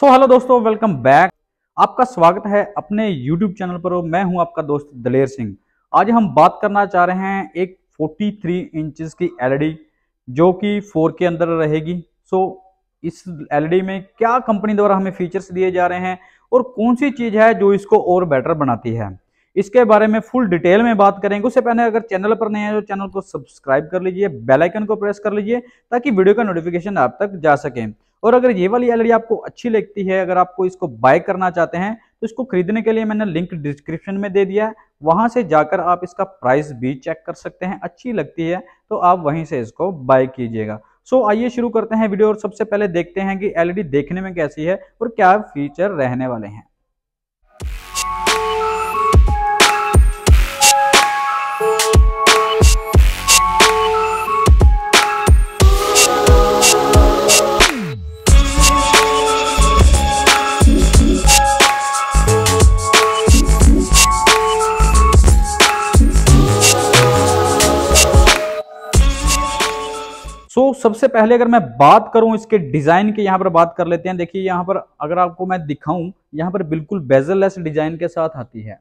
सो hello दोस्तों welcome back आपका स्वागत है अपने यूट्यूब चैनल पर मैं हूं आपका दोस्त दलेर सिंह आज हम बात करना चाह रहे हैं एक 43 इंच की एल e जो कि 4 के अंदर रहेगी सो so, इस एल e में क्या कंपनी द्वारा हमें फीचर्स दिए जा रहे हैं और कौन सी चीज़ है जो इसको और बेटर बनाती है इसके बारे में फुल डिटेल में बात करेंगे उससे पहले अगर चैनल पर नहीं है तो चैनल को सब्सक्राइब कर लीजिए बेल आइकन को प्रेस कर लीजिए ताकि वीडियो का नोटिफिकेशन आप तक जा सके और अगर ये वाली एलईडी e आपको अच्छी लगती है अगर आपको इसको बाय करना चाहते हैं तो इसको खरीदने के लिए मैंने लिंक डिस्क्रिप्शन में दे दिया है वहां से जाकर आप इसका प्राइस भी चेक कर सकते हैं अच्छी लगती है तो आप वहीं से इसको बाय कीजिएगा सो so, आइए शुरू करते हैं वीडियो और सबसे पहले देखते हैं कि एलईडी e देखने में कैसी है और क्या फीचर रहने वाले हैं सो so, सबसे पहले अगर मैं बात करूं इसके डिजाइन की यहां पर बात कर लेते हैं देखिए यहां पर अगर आपको मैं दिखाऊं यहां पर बिल्कुल बेजललेस डिजाइन के साथ आती है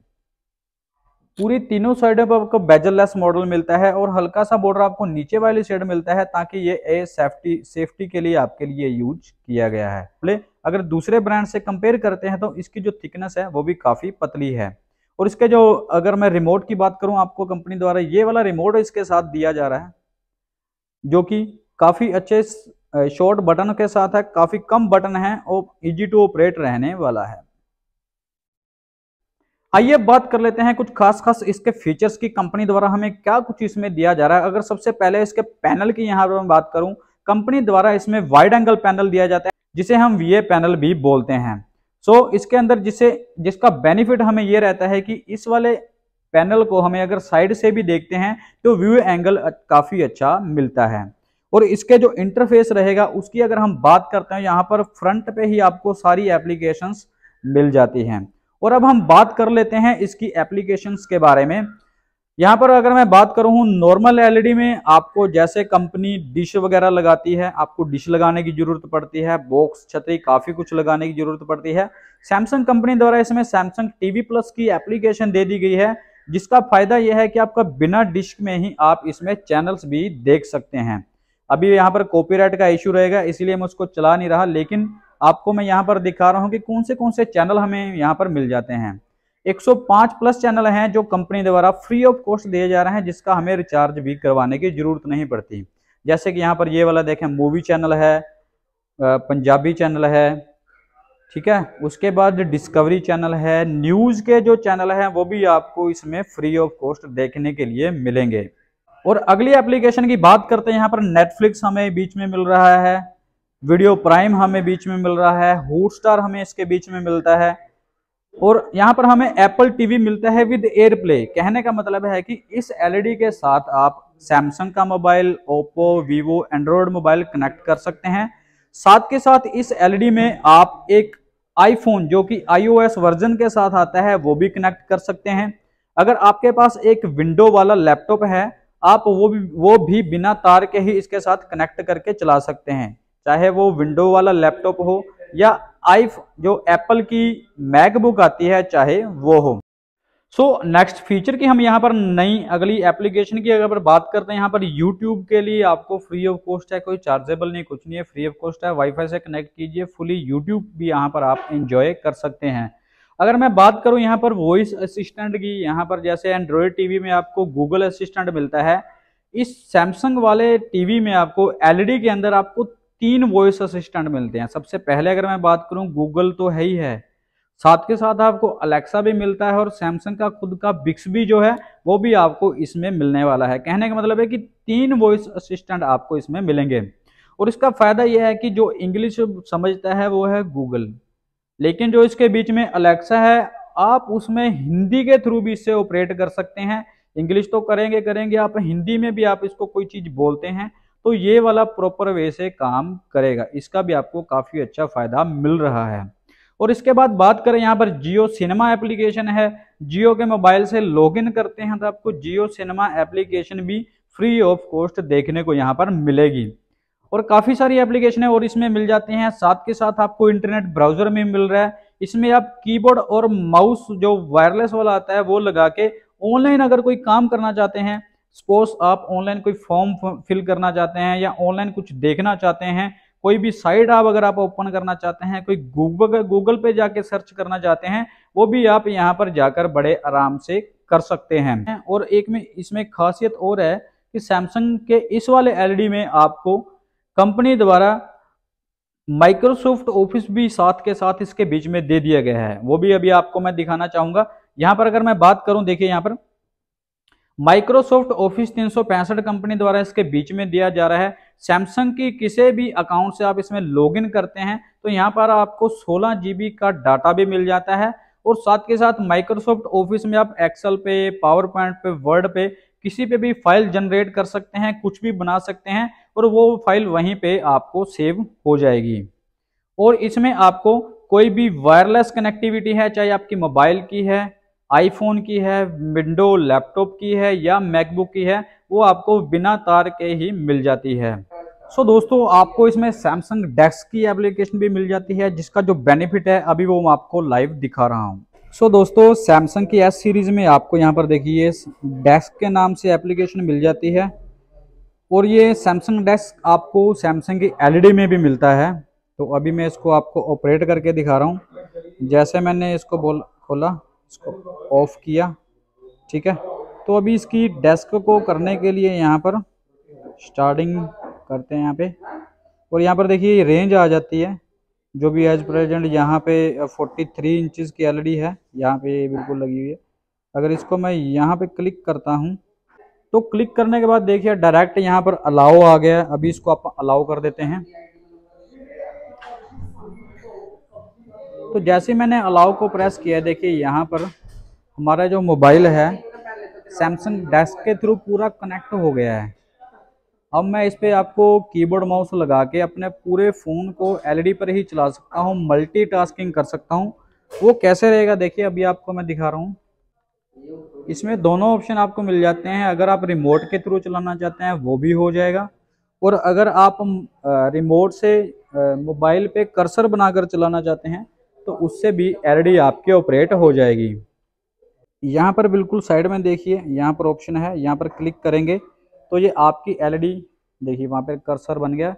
पूरी तीनों साइडों पर आपको बेजललेस मॉडल मिलता है और हल्का सा बॉर्डर आपको नीचे वाली साइड मिलता है ताकि ये ए सेफ्टी सेफ्टी के लिए आपके लिए यूज किया गया है बोले अगर दूसरे ब्रांड से कंपेयर करते हैं तो इसकी जो थिकनेस है वो भी काफी पतली है और इसके जो अगर मैं रिमोट की बात करूं आपको कंपनी द्वारा ये वाला रिमोट इसके साथ दिया जा रहा है जो कि काफ़ी अच्छे शॉर्ट बटन के साथ है काफ़ी कम बटन है और इजी टू ऑपरेट रहने वाला है आइए बात कर लेते हैं कुछ खास खास इसके फीचर्स की कंपनी द्वारा हमें क्या कुछ इसमें दिया जा रहा है अगर सबसे पहले इसके पैनल की यहाँ पर मैं बात करूँ कंपनी द्वारा इसमें वाइड एंगल पैनल दिया जाता है जिसे हम वी पैनल भी बोलते हैं सो so, इसके अंदर जिसे जिसका बेनिफिट हमें ये रहता है कि इस वाले पैनल को हमें अगर साइड से भी देखते हैं तो व्यू एंगल काफ़ी अच्छा मिलता है और इसके जो इंटरफेस रहेगा उसकी अगर हम बात करते हैं यहाँ पर फ्रंट पे ही आपको सारी एप्लीकेशन मिल जाती हैं और अब हम बात कर लेते हैं इसकी एप्लीकेशन के बारे में यहाँ पर अगर मैं बात करूँ नॉर्मल एलईडी में आपको जैसे कंपनी डिश वगैरह लगाती है आपको डिश लगाने की जरूरत पड़ती है बॉक्स छतरी काफ़ी कुछ लगाने की जरूरत पड़ती है सैमसंग कंपनी द्वारा इसमें सैमसंग टीवी प्लस की एप्लीकेशन दे दी गई है जिसका फायदा यह है कि आपका बिना डिश में ही आप इसमें चैनल्स भी देख सकते हैं अभी यहाँ पर कॉपीराइट का इश्यू रहेगा इसीलिए मैं उसको चला नहीं रहा लेकिन आपको मैं यहाँ पर दिखा रहा हूँ कि कौन से कौन से चैनल हमें यहाँ पर मिल जाते हैं 105 प्लस चैनल हैं जो कंपनी द्वारा फ्री ऑफ कॉस्ट दिए जा रहे हैं जिसका हमें रिचार्ज भी करवाने की जरूरत नहीं पड़ती जैसे कि यहाँ पर ये वाला देखें मूवी चैनल है पंजाबी चैनल है ठीक है उसके बाद डिस्कवरी चैनल है न्यूज़ के जो चैनल हैं वो भी आपको इसमें फ्री ऑफ कॉस्ट देखने के लिए मिलेंगे और अगली एप्लीकेशन की बात करते हैं यहाँ पर नेटफ्लिक्स हमें बीच में मिल रहा है वीडियो प्राइम हमें बीच में मिल रहा है हॉटस्टार हमें इसके बीच में मिलता है और यहाँ पर हमें एप्पल टीवी मिलता है विद एयर प्ले कहने का मतलब है कि इस एलईडी e के साथ आप सैमसंग का mobile Oppo Vivo Android mobile connect कर सकते हैं साथ के साथ इस एलईडी e में आप एक आईफोन जो कि आईओएस वर्जन के साथ आता है वो भी कनेक्ट कर सकते हैं अगर आपके पास एक विंडो वाला लैपटॉप है आप वो भी वो भी बिना तार के ही इसके साथ कनेक्ट करके चला सकते हैं चाहे वो विंडो वाला लैपटॉप हो या आई जो एप्पल की मैकबुक आती है चाहे वो हो सो नेक्स्ट फीचर की हम यहाँ पर नई अगली एप्लीकेशन की अगर बात करते हैं यहाँ पर यूट्यूब के लिए आपको फ्री ऑफ कॉस्ट है कोई चार्जेबल नहीं कुछ नहीं है फ्री ऑफ कॉस्ट है वाईफाई से कनेक्ट कीजिए फुली यूट्यूब भी यहाँ पर आप इंजॉय कर सकते हैं अगर मैं बात करूं यहाँ पर वॉइस असिस्टेंट की यहाँ पर जैसे एंड्रॉयड टीवी में आपको गूगल असिस्टेंट मिलता है इस सैमसंग वाले टीवी में आपको एलईडी e के अंदर आपको तीन वॉइस असिस्टेंट मिलते हैं सबसे पहले अगर मैं बात करूं गूगल तो है ही है साथ के साथ आपको अलेक्सा भी मिलता है और सैमसंग का खुद का बिक्स भी जो है वो भी आपको इसमें मिलने वाला है कहने का मतलब है कि तीन वॉइस असिस्टेंट आपको इसमें मिलेंगे और इसका फायदा यह है कि जो इंग्लिश समझता है वो है गूगल लेकिन जो इसके बीच में अलेक्सा है आप उसमें हिंदी के थ्रू भी इससे ऑपरेट कर सकते हैं इंग्लिश तो करेंगे करेंगे आप हिंदी में भी आप इसको कोई चीज़ बोलते हैं तो ये वाला प्रॉपर वे से काम करेगा इसका भी आपको काफ़ी अच्छा फ़ायदा मिल रहा है और इसके बाद बात करें यहाँ पर जियो सिनेमा एप्लीकेशन है जियो के मोबाइल से लॉगिन करते हैं तो आपको जियो सिनेमा एप्लीकेशन भी फ्री ऑफ कॉस्ट देखने को यहाँ पर मिलेगी और काफ़ी सारी एप्लीकेशन है और इसमें मिल जाते हैं साथ के साथ आपको इंटरनेट ब्राउजर में मिल रहा है इसमें आप कीबोर्ड और माउस जो वायरलेस वाला आता है वो लगा के ऑनलाइन अगर कोई काम करना चाहते हैं सपोज आप ऑनलाइन कोई फॉर्म फिल करना चाहते हैं या ऑनलाइन कुछ देखना चाहते हैं कोई भी साइट आप अगर आप ओपन करना चाहते हैं कोई गूगल गूगल पे जाके सर्च करना चाहते हैं वो भी आप यहाँ पर जाकर बड़े आराम से कर सकते हैं और एक में इसमें खासियत और है कि सैमसंग के इस वाले एलईडी में आपको कंपनी द्वारा माइक्रोसॉफ्ट ऑफिस भी साथ के साथ इसके बीच में दे दिया गया है वो भी अभी आपको मैं दिखाना चाहूंगा यहां पर अगर मैं बात करूं देखिए यहां पर माइक्रोसॉफ्ट ऑफिस तीन कंपनी द्वारा इसके बीच में दिया जा रहा है सैमसंग की किसी भी अकाउंट से आप इसमें लॉगिन करते हैं तो यहाँ पर आपको सोलह जीबी का डाटा भी मिल जाता है और साथ के साथ माइक्रोसॉफ्ट ऑफिस में आप एक्सेल पे पावर पॉइंट पे वर्ड पे किसी पे भी फाइल जनरेट कर सकते हैं कुछ भी बना सकते हैं और वो फाइल वहीं पे आपको सेव हो जाएगी और इसमें आपको कोई भी वायरलेस कनेक्टिविटी है चाहे आपकी मोबाइल की है आईफोन की है विंडो लैपटॉप की है या मैकबुक की है वो आपको बिना तार के ही मिल जाती है सो so, दोस्तों आपको इसमें सैमसंग डेस्क की एप्लीकेशन भी मिल जाती है जिसका जो बेनिफिट है अभी वो मैं आपको लाइव दिखा रहा हूँ सो so, दोस्तों सैमसंग की एस सीरीज़ में आपको यहाँ पर देखिए डेस्क के नाम से एप्लीकेशन मिल जाती है और ये सैमसंग डेस्क आपको सैमसंग की एलईडी e में भी मिलता है तो अभी मैं इसको आपको ऑपरेट करके दिखा रहा हूँ जैसे मैंने इसको बोल खोला इसको ऑफ किया ठीक है तो अभी इसकी डेस्क को करने के लिए यहाँ पर स्टार्टिंग करते हैं यहाँ पे और यहाँ पर देखिए रेंज आ जाती है जो भी एज प्रेजेंट यहाँ पे 43 इंचेस की एलईडी e है यहाँ पे बिल्कुल लगी हुई है अगर इसको मैं यहाँ पे क्लिक करता हूँ तो क्लिक करने के बाद देखिए डायरेक्ट यहाँ पर अलाउ आ गया अभी इसको आप अलाउ कर देते हैं तो जैसे मैंने अलाउ को प्रेस किया देखिए यहाँ पर हमारा जो मोबाइल है सैमसंग डेस्क के थ्रू पूरा कनेक्ट हो गया है अब मैं इस पर आपको कीबोर्ड माउस लगा के अपने पूरे फ़ोन को एलईडी e पर ही चला सकता हूँ मल्टीटास्किंग कर सकता हूँ वो कैसे रहेगा देखिए अभी आपको मैं दिखा रहा हूँ इसमें दोनों ऑप्शन आपको मिल जाते हैं अगर आप रिमोट के थ्रू चलाना चाहते हैं वो भी हो जाएगा और अगर आप रिमोट से मोबाइल पे कर्सर बनाकर चलाना चाहते हैं तो उससे भी एलईडी आपके ऑपरेट हो जाएगी यहाँ पर बिल्कुल साइड में देखिए यहाँ पर ऑप्शन है यहाँ पर क्लिक करेंगे तो ये आपकी एलईडी देखिए वहाँ पर कर्सर बन गया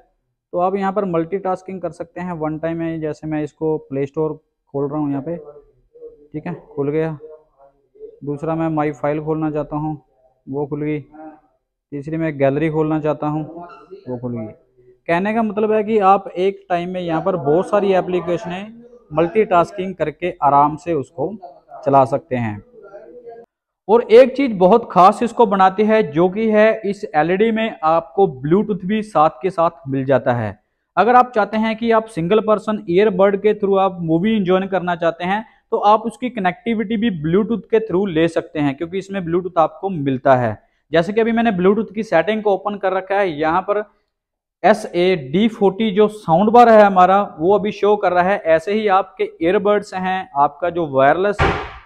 तो आप यहाँ पर मल्टीटास्किंग कर सकते हैं वन टाइम है जैसे मैं इसको प्ले स्टोर खोल रहा हूँ यहाँ पे ठीक है खुल गया दूसरा मैं माई फाइल खोलना चाहता हूँ वो खुल गई तीसरी मैं गैलरी खोलना चाहता हूँ वो खुल गई कहने का मतलब है कि आप एक टाइम में यहाँ पर बहुत सारी एप्लीकेशनें मल्टीटास्किंग करके आराम से उसको चला सकते हैं और एक चीज बहुत खास इसको बनाती है जो कि है इस एलईडी e में आपको ब्लूटूथ भी साथ के साथ मिल जाता है अगर आप चाहते हैं कि आप सिंगल पर्सन ईयरबर्ड के थ्रू आप मूवी इंजॉय करना चाहते हैं तो आप उसकी कनेक्टिविटी भी ब्लूटूथ के थ्रू ले सकते हैं क्योंकि इसमें ब्लूटूथ आपको मिलता है जैसे कि अभी मैंने ब्लूटूथ की सेटिंग को ओपन कर रखा है यहाँ पर एस ए डी फोर्टी जो साउंड बार है हमारा वो अभी शो कर रहा है ऐसे ही आपके ईयरबड्स हैं आपका जो वायरलेस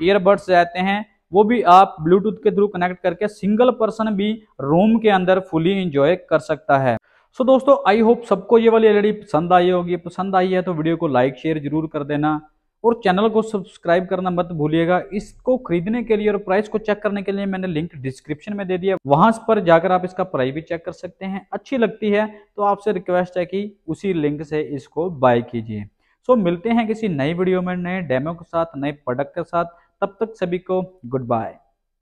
ईयरबड्स रहते हैं वो भी आप ब्लूटूथ के थ्रू कनेक्ट करके सिंगल पर्सन भी रूम के अंदर फुली इंजॉय कर सकता है सो so, दोस्तों आई होप सबको ये वाली एलईडी पसंद आई होगी पसंद आई है तो वीडियो को लाइक शेयर जरूर कर देना और चैनल को सब्सक्राइब करना मत भूलिएगा इसको खरीदने के लिए और प्राइस को चेक करने के लिए मैंने लिंक डिस्क्रिप्शन में दे दिया वहां पर जाकर आप इसका प्राइस भी चेक कर सकते हैं अच्छी लगती है तो आपसे रिक्वेस्ट है कि उसी लिंक से इसको बाय कीजिए सो so, मिलते हैं किसी नई वीडियो में नए डेमो के साथ नए प्रोडक्ट के साथ तब तक सभी को गुड बाय